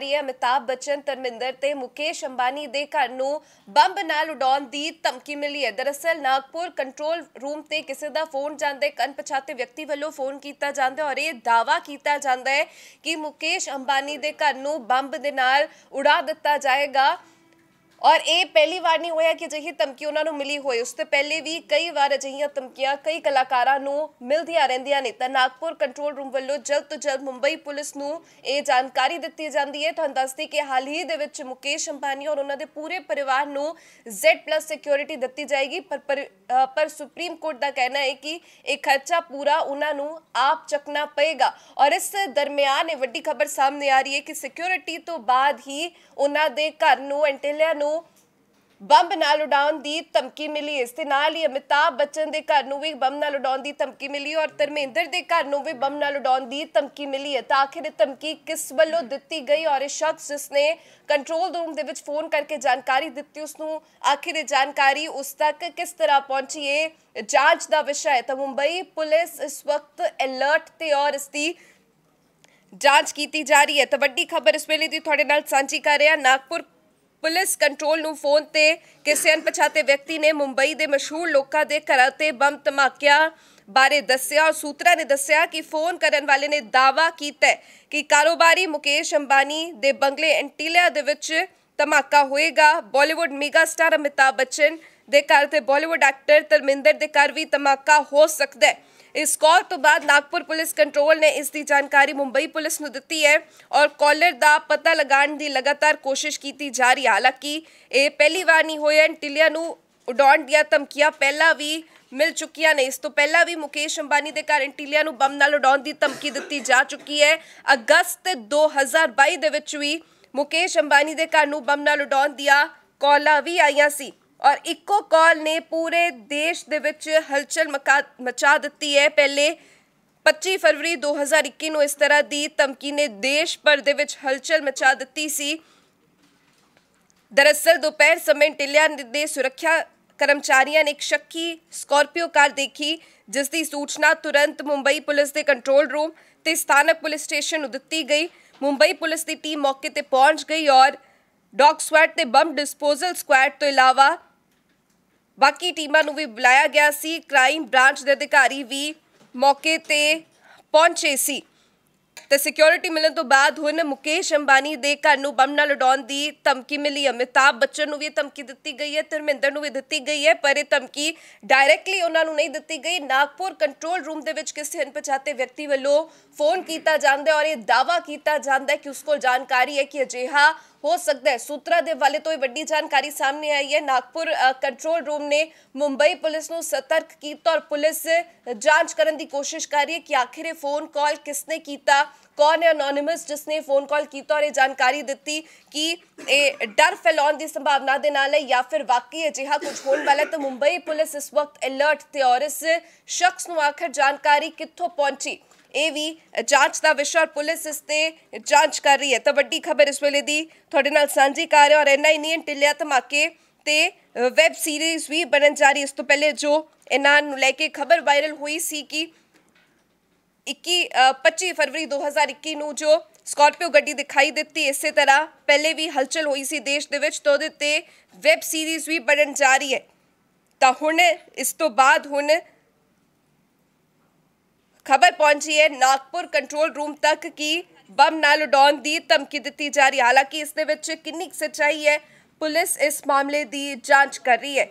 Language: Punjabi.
ਰਹੀ ਹੈ ਅਮਿਤਾਭ ਬਚਨ ਧਰਮਿੰਦਰ ਤੇ ਮੁਕੇਸ਼ ਅੰਬਾਨੀ ਦੇ ਘਰ ਨੂੰ ਬੰਬ ਨਾਲ ਉਡਾਉਣ ਦੀ ਧਮਕੀ ਮਿਲੀ ਹੈ ਦਰਅਸਲ ਨਾਗਪੁਰ ਕੰਟਰੋਲ ਰੂਮ ਤੇ ਕਿਸੇ ਦਾ ਫੋਨ ਜਾਂਦੇ ਪਛਾਤੇ ਵਿਅਕਤੀ ਵੱਲੋਂ ਫੋਨ ਕੀਤਾ ਜਾਂਦਾ ਔਰ ਇਹ ਦਾਵਾ ਕੀਤਾ ਜਾਂਦਾ ਹੈ ਕਿ ਮੁਕੇਸ਼ ਅੰਬਾਨੀ ਦੇ ਘਰ ਨੂੰ ਬੰਬ ਦੇ ਨਾਲ ਉਡਾ ਦਿੱਤਾ ਜਾਏਗਾ ਔਰ ਇਹ ਪਹਿਲੀ ਵਾਰ ਨਹੀਂ ਹੋਇਆ ਕਿ ਜਿਹੀ ਧਮਕੀ ਉਹਨਾਂ ਨੂੰ ਮਿਲੀ ਹੋਈ ਉਸ ਤੋਂ ਪਹਿਲੇ ਵੀ ਕਈ ਵਾਰ ਅਜਿਹੀਆਂ ਧਮਕੀਆਂ ਕਈ ਕਲਾਕਾਰਾਂ ਨੂੰ ਮਿਲਦੀਆਂ ਰਹਿੰਦੀਆਂ ਨੇ ਤਾਂ ਨਾਗਪੁਰ ਕੰਟਰੋਲ ਰੂਮ ਵੱਲੋਂ ਜਲਦ ਤੋਂ ਜਲਦ ਮੁੰਬਈ ਪੁਲਿਸ ਨੂੰ ਇਹ ਜਾਣਕਾਰੀ ਦਿੱਤੀ ਜਾਂਦੀ ਹੈ ਤੁਹਾਨੂੰ ਦੱਸਦੀ ਕਿ ਹਾਲ ਹੀ ਦੇ ਵਿੱਚ ਮੁਕੇਸ਼ ਅੰਬਾਨੀ ਔਰ ਉਹਨਾਂ ਦੇ ਪੂਰੇ ਪਰਿਵਾਰ ਨੂੰ Z+ ਸਿਕਿਉਰਿਟੀ ਦਿੱਤੀ ਜਾਏਗੀ ਪਰ ਪਰ ਸੁਪਰੀਮ ਕੋਰਟ ਦਾ ਕਹਿਣਾ ਹੈ ਕਿ ਇਹ ਖਰਚਾ ਪੂਰਾ ਉਹਨਾਂ ਨੂੰ ਆਪ ਚੱਕਣਾ ਪਏਗਾ ਔਰ ਇਸ ਦਰਮਿਆਨ ਇਹ ਵੱਡੀ ਖਬਰ ਸਾਹਮਣੇ ਆ ਰਹੀ ਹੈ ਕਿ ਸਿਕਿਉਰਿਟੀ ਤੋਂ ਬਾਅਦ ਹੀ ਉਹਨਾਂ ਦੇ ਘਰ ਨੂੰ ਐਂਟੇਲਿਆ ਨੂੰ ਬੰਬ ਨਾਲ ਉਡਾਉਣ ਦੀ ਧਮਕੀ ਮਿਲੀ ਇਸ ਦੇ ਨਾਲ ਹੀ ਅਮਿਤਾਭ ਬੱਚਨ ਦੇ ਘਰ ਨੂੰ ਵੀ ਬੰਬ ਨਾਲ ਉਡਾਉਣ ਦੀ ਧਮਕੀ ਮਿਲੀ ਔਰ ਧਰਮੇਂਦਰ ਦੇ ਘਰ ਨੂੰ ਵੀ ਬੰਬ ਨਾਲ ਉਡਾਉਣ ਦੀ ਧਮਕੀ ਮਿਲੀ ਹੈ ਤਾਂ ਆਖਿਰ ਇਹ ਧਮਕੀ ਕਿਸ ਵੱਲੋਂ ਦਿੱਤੀ ਗਈ ਔਰ ਇਹ ਸ਼ਖਸ ਜਿਸ ਨੇ ਕੰਟਰੋਲ ਰੂਮ ਦੇ ਵਿੱਚ ਫੋਨ ਕਰਕੇ ਜਾਣਕਾਰੀ ਦਿੱਤੀ ਉਸ ਨੂੰ ਆਖਿਰ ਇਹ ਜਾਣਕਾਰੀ ਉਸ ਤੱਕ ਕਿਸ ਤਰ੍ਹਾਂ ਪਹੁੰਚੀ ਇਹ ਜਾਂਚ ਦਾ ਵਿਸ਼ਾ ਹੈ ਤਾਂ ਮੁੰਬਈ ਪੁਲਿਸ ਇਸ ਵਕਤ ਅਲਰਟ ਤੇ ਔਰ ਇਸ ਦੀ ਜਾਂਚ ਕੀਤੀ ਜਾ ਰਹੀ ਹੈ ਤਾਂ ਵੱਡੀ ਖਬਰ ਇਸ ਵੇਲੇ ਦੀ ਤੁਹਾਡੇ ਨਾਲ ਸਾਂਝੀ ਕਰ ਰਿਹਾ ਨਾਗਪੁਰ ਪੁਲਿਸ ਕੰਟਰੋਲ ਨੂੰ ਫੋਨ ਤੇ ਕਿਸੇ ਅਣਪਛਾਤੇ ਵਿਅਕਤੀ ਨੇ ਮੁੰਬਈ ਦੇ ਮਸ਼ਹੂਰ ਲੋਕਾਂ ਦੇ ਘਰਾਂ ਤੇ ਬੰਬ ਧਮਾਕਿਆ ਬਾਰੇ ਦੱਸਿਆ ਔਰ ਸੂਤਰਾਂ ਨੇ ਦੱਸਿਆ ਕਿ ਫੋਨ ਕਰਨ ਵਾਲੇ ਨੇ ਦਾਵਾ ਕੀਤਾ ਕਿ ਕਾਰੋਬਾਰੀ ਮੁਕੇਸ਼ ਅੰਬਾਨੀ ਦੇ ਬੰਗਲੇ ਐਂਟੀਲਿਆ ਦੇ ਵਿੱਚ ਧਮਾਕਾ ਹੋਏਗਾ Bollywood mega star Amitabh Bachchan ਦੇ ਘਰ ਤੇ ਬਾਲੀਵੁੱਡ ਐਕਟਰ ਤਰਮਿੰਦਰ ਦੇ ਘਰ ਵੀ ਧਮਾਕਾ ਹੋ ਸਕਦਾ ਹੈ ਇਸ ਕਾਲ ਤੋਂ ਬਾਅਦ ਨਾਗਪੁਰ ਪੁਲਿਸ ਕੰਟਰੋਲ ਨੇ ਇਸ ਦੀ ਜਾਣਕਾਰੀ ਮੁੰਬਈ ਪੁਲਿਸ ਨੂੰ ਦਿੱਤੀ ਹੈ ਔਰ ਕਾਲਰ ਦਾ ਪਤਾ ਲਗਾਉਣ ਦੀ ਲਗਾਤਾਰ ਕੋਸ਼ਿਸ਼ ਕੀਤੀ ਜਾ ਰਹੀ ਹੈ ਹਾਲਾਂਕਿ ਇਹ ਪਹਿਲੀ ਵਾਰ ਨਹੀਂ ਹੋਇਆ ਟਿਲਿਆ ਨੂੰ ਉਡਾਉਣ ਦੀਆਂ ਧਮਕੀਆਂ ਪਹਿਲਾਂ ਵੀ ਮਿਲ ਚੁੱਕੀਆਂ ਨੇ ਇਸ ਤੋਂ ਪਹਿਲਾਂ ਵੀ ਮੁਕੇਸ਼ ਅੰਬਾਨੀ ਦੇ ਘਰ ਇੰਟੀਲੀਆ ਨੂੰ ਬੰਬ ਨਾਲ ਉਡਾਉਣ ਦੀ ਧਮਕੀ ਦਿੱਤੀ ਜਾ ਚੁੱਕੀ ਹੈ ਅਗਸਤ 2022 ਦੇ ਵਿੱਚ ਵੀ ਮੁਕੇਸ਼ ਅੰਬਾਨੀ ਦੇ ਘਰ ਨੂੰ ਬੰਬ ਨਾਲ ਉਡਾਉਣ ਦੀਆਂ ਕਾਲਾਂ ਵੀ ਆਈਆਂ ਸੀ ਔਰ ਇੱਕੋ ਕਾਲ ਨੇ ਪੂਰੇ ਦੇਸ਼ ਦੇ ਵਿੱਚ ਹਲਚਲ ਮਚਾ ਦਿੱਤੀ ਹੈ ਪਹਿਲੇ 25 ਫਰਵਰੀ 2021 ਨੂੰ ਇਸ ਤਰ੍ਹਾਂ ਦੀ ਧਮਕੀ ਨੇ ਦੇਸ਼ ਭਰ ਦੇ ਵਿੱਚ ਹਲਚਲ ਮਚਾ ਦਿੱਤੀ ਸੀ ਦਰਅਸਲ ਦੁਪਹਿਰ ਸਮੇਂ ਟਿਲਿਆ ਦੇ ਸੁਰੱਖਿਆ ਕਰਮਚਾਰੀਆਂ ਨੇ ਇੱਕ ਸ਼ੱਕੀ ਸਕਾਰਪੀਓ ਕਾਰ ਦੇਖੀ ਜਿਸ ਦੀ ਸੂਚਨਾ ਤੁਰੰਤ ਮੁੰਬਈ ਪੁਲਿਸ ਦੇ ਕੰਟਰੋਲ ਰੂਮ ਤੇ ਸਥਾਨਕ ਪੁਲਿਸ ਸਟੇਸ਼ਨ ਨੂੰ ਦਿੱਤੀ ਗਈ ਮੁੰਬਈ ਪੁਲਿਸ ਦੀ ਟੀਮ ਮੌਕੇ ਤੇ ਪਹੁੰਚ ਗਈ ਔਰ ਡੌਗ ਸਵਾਟ ਤੇ ਬੰਬ ਡਿਸਪੋਜ਼ਲ ਸਕੁਐਡ ਤੋਂ ਇਲਾਵਾ ਬਾਕੀ ਟੀਮਾਂ ਨੂੰ ਵੀ ਬੁਲਾਇਆ ਗਿਆ ਸੀ ਕ੍ਰਾਈਮ ਬ੍ਰਾਂਚ ਦੇ ਅਧਿਕਾਰੀ ਵੀ ਮੌਕੇ ਤੇ ਪਹੁੰਚੇ ਸੀ ਤੇ ਸਿਕਿਉਰਿਟੀ ਮਿਲਣ ਤੋਂ ਬਾਅਦ ਹੁਣ ਮੁਕੇਸ਼ ਅੰਬਾਨੀ ਦੇ ਘਰ ਨੂੰ ਬੰਬ ਨਾਲ ਉਡਾਉਣ ਦੀ ਧਮਕੀ ਮਿਲੀ ਅਮਿਤਾਬ ਬੱਚਨ ਨੂੰ ਵੀ ਧਮਕੀ ਦਿੱਤੀ ਗਈ ਹੈ ਧਰਮਿੰਦਰ ਨੂੰ ਵੀ ਦਿੱਤੀ ਗਈ ਹੈ ਪਰ ਇਹ ਧਮਕੀ ਡਾਇਰੈਕਟਲੀ ਉਹਨਾਂ ਨੂੰ ਨਹੀਂ ਦਿੱਤੀ ਗਈ ਨਾਗਪੁਰ ਕੰਟਰੋਲ ਰੂਮ ਦੇ ਵਿੱਚ ਕਿਸੇ ਅਣਪਛਾਤੇ ਵਿਅਕਤੀ ਵੱਲੋਂ ਫੋਨ ਕੀਤਾ ਜਾਂਦਾ ਹੈ ਔਰ ਇਹ ਦਾਵਾ ਕੀਤਾ ਜਾਂਦਾ ਹੈ ਕਿ ਉਸ ਕੋਲ ਜਾਣਕਾਰੀ ਹੈ ਕਿ ਅਜੇਹਾ ਹੋ ਸਕਦਾ ਹੈ ਸੂਤਰਾ ਦੇ ਵਾਲੇ ਤੋਂ ਇਹ ਵੱਡੀ ਜਾਣਕਾਰੀ ਸਾਹਮਣੇ ਆਈ ਹੈ ਨਾਗਪੁਰ ਕੰਟਰੋਲ ਰੂਮ ਨੇ ਮੁੰਬਈ ਪੁਲਿਸ ਨੂੰ ਸਤਰਕ ਕੀਤਾ ਔਰ ਪੁਲਿਸ ਜਾਂਚ ਕਰਨ ਦੀ ਕੋਸ਼ਿਸ਼ ਕਰ ਰਹੀ ਹੈ ਕਿ ਆਖਿਰ ਇਹ ਫੋਨ ਕਾਲ ਕਿਸ ਨੇ ਕੀਤਾ ਕੌਣ ਹੈ ਅਨੋਨਿਮਸ ਜਿਸ ਨੇ ਫੋਨ ਕਾਲ ਕੀਤਾ ਔਰ ਇਹ ਜਾਣਕਾਰੀ ਦਿੱਤੀ ਕਿ ਇਹ ਡਰ ਫੈਲਾਉਣ ਦੀ ਸੰਭਾਵਨਾ ਦੇ ਨਾਲ ਹੈ ਜਾਂ ਫਿਰ ਵਾਕਈ ਅਜਿਹਾ ਕੁਝ ਹੋਣ ਵਾਲਾ ਤਾਂ ਮੁੰਬਈ ਪੁਲਿਸ ਇਸ ਵਕਤ ਅਲਰਟ ਤੇ ਔਰ ਇਸ ਸ਼ਖਸ ਨੂੰ ਆਖਰ ਜਾਣਕਾਰੀ ਕਿੱਥੋਂ ਪਹੁੰਚੀ ਇਹ ਵੀ ਜਾਂਚ ਦਾ ਵਿਸ਼ਾ ਪੁਲਿਸ ਇਸ ਤੇ ਜਾਂਚ ਕਰ ਰਹੀ ਹੈ ਤਾਂ ਵੱਡੀ ਖਬਰ ਇਸ ਵੇਲੇ ਦੀ ਤੁਹਾਡੇ ਨਾਲ ਸਾਂਝੀ ਕਰ ਰਿਹਾ ਔਰ ਇੰਨਾ ਹੀ ਨਹੀਂ ਟਿੱਲਿਆ ਧਮਾਕੇ ਤੇ ਵੈਬ ਸੀਰੀਜ਼ ਵੀ ਬਣਨ ਜਾ ਰਹੀ ਇਸ ਤੋਂ ਪਹਿਲੇ ਜੋ ਇਹਨਾਂ ਨੂੰ ਲੈ ਕੇ ਖਬਰ ਵਾਇਰਲ ਹੋਈ ਸੀ ਕਿ 21 25 ਫਰਵਰੀ 2021 ਨੂੰ ਜੋ ਸਕਾਰਪੀਓ ਗੱਡੀ ਦਿਖਾਈ ਦਿੱਤੀ ਇਸੇ ਤਰ੍ਹਾਂ ਪਹਿਲੇ ਵੀ ਹਲਚਲ ਹੋਈ ਸੀ ਦੇਸ਼ ਦੇ ਵਿੱਚ ਤੋਂ ਦਿੱਤੇ ਵੈਬ ਸੀਰੀਜ਼ ਵੀ ਬਣਨ ਜਾ ਰਹੀ ਹੈ ਤਾਂ ਹੁਣ ਇਸ ਤੋਂ ਬਾਅਦ ਹੁਣ ਖਬਰ ਪਹੁੰਚੀ ਹੈ ਨਾਗਪੁਰ ਕੰਟਰੋਲ ਰੂਮ ਤੱਕ ਕਿ ਬੰਬ ਨਾਲ ਉਡਾਉਣ ਦੀ ਧਮਕੀ ਦਿੱਤੀ ਜਾ ਰਹੀ ਹਾਲਾਂਕਿ ਇਸ ਦੇ ਵਿੱਚ ਕਿੰਨੀ ਸੱਚਾਈ ਹੈ ਪੁਲਿਸ ਇਸ ਮਾਮਲੇ ਦੀ ਜਾਂਚ ਕਰ ਰਹੀ ਹੈ